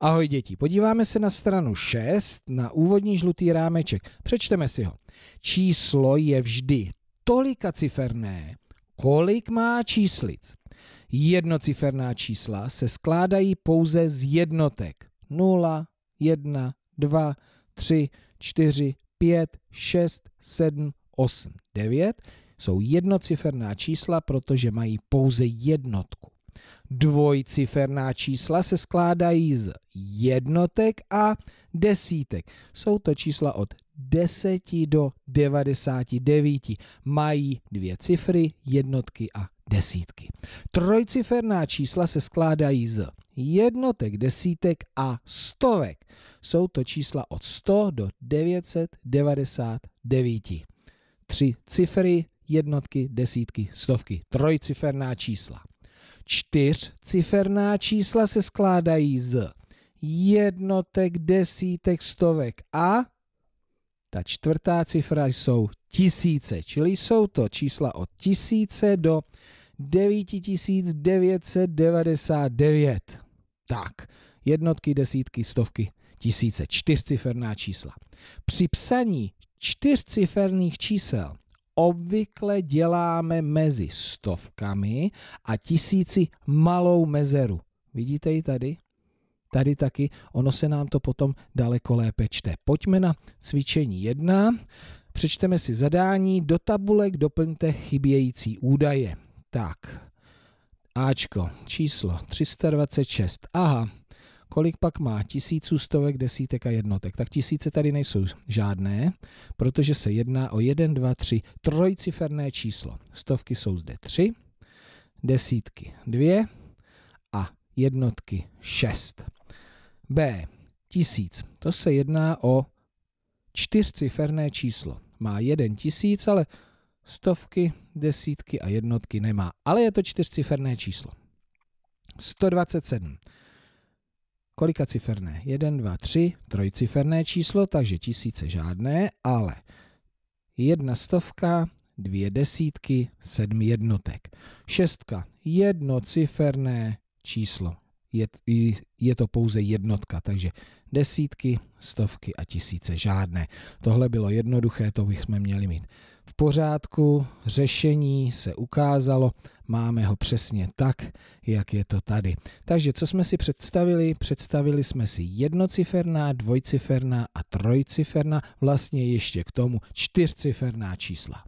Ahoj děti, podíváme se na stranu 6, na úvodní žlutý rámeček. Přečteme si ho. Číslo je vždy tolika ciferné, kolik má číslic. Jednociferná čísla se skládají pouze z jednotek. 0, 1, 2, 3, 4, 5, 6, 7, 8, 9 jsou jednociferná čísla, protože mají pouze jednotku. Dvojciferná čísla se skládají z jednotek a desítek. Jsou to čísla od 10 do 99. Mají dvě cifry, jednotky a desítky. Trojciferná čísla se skládají z jednotek, desítek a stovek. Jsou to čísla od 100 do 999. Tři cifry, jednotky, desítky, stovky. Trojciferná čísla. Čtyřciferná čísla se skládají z jednotek, desítek, stovek a ta čtvrtá cifra jsou tisíce, čili jsou to čísla od tisíce do 9999. Tak, jednotky, desítky, stovky, tisíce, čtyřciferná čísla. Při psaní čtyřciferných čísel obvykle děláme mezi stovkami a tisíci malou mezeru. Vidíte ji tady? tady taky, ono se nám to potom daleko lépe čte. Pojďme na cvičení 1. Přečteme si zadání, do tabulek doplňte chybějící údaje. Tak, Ačko, číslo 326, aha, kolik pak má tisíců, stovek, desítek a jednotek. Tak tisíce tady nejsou žádné, protože se jedná o 1, 2, 3 trojciferné číslo. Stovky jsou zde 3, desítky 2 a jednotky 6. B. 1000. To se jedná o čtyřciferné číslo. Má jeden tisíc, ale stovky, desítky a jednotky nemá. Ale je to čtyřciferné číslo. 127. Kolika ciferné? 1, 2, 3, trojciferné číslo, takže tisíce žádné, ale jedna stovka, dvě desítky, sedm jednotek. Šestka, jednociferné číslo je, je to pouze jednotka, takže desítky, stovky a tisíce žádné. Tohle bylo jednoduché, to bychom měli mít v pořádku, řešení se ukázalo, máme ho přesně tak, jak je to tady. Takže co jsme si představili? Představili jsme si jednociferná, dvojciferná a trojciferná, vlastně ještě k tomu čtyřciferná čísla.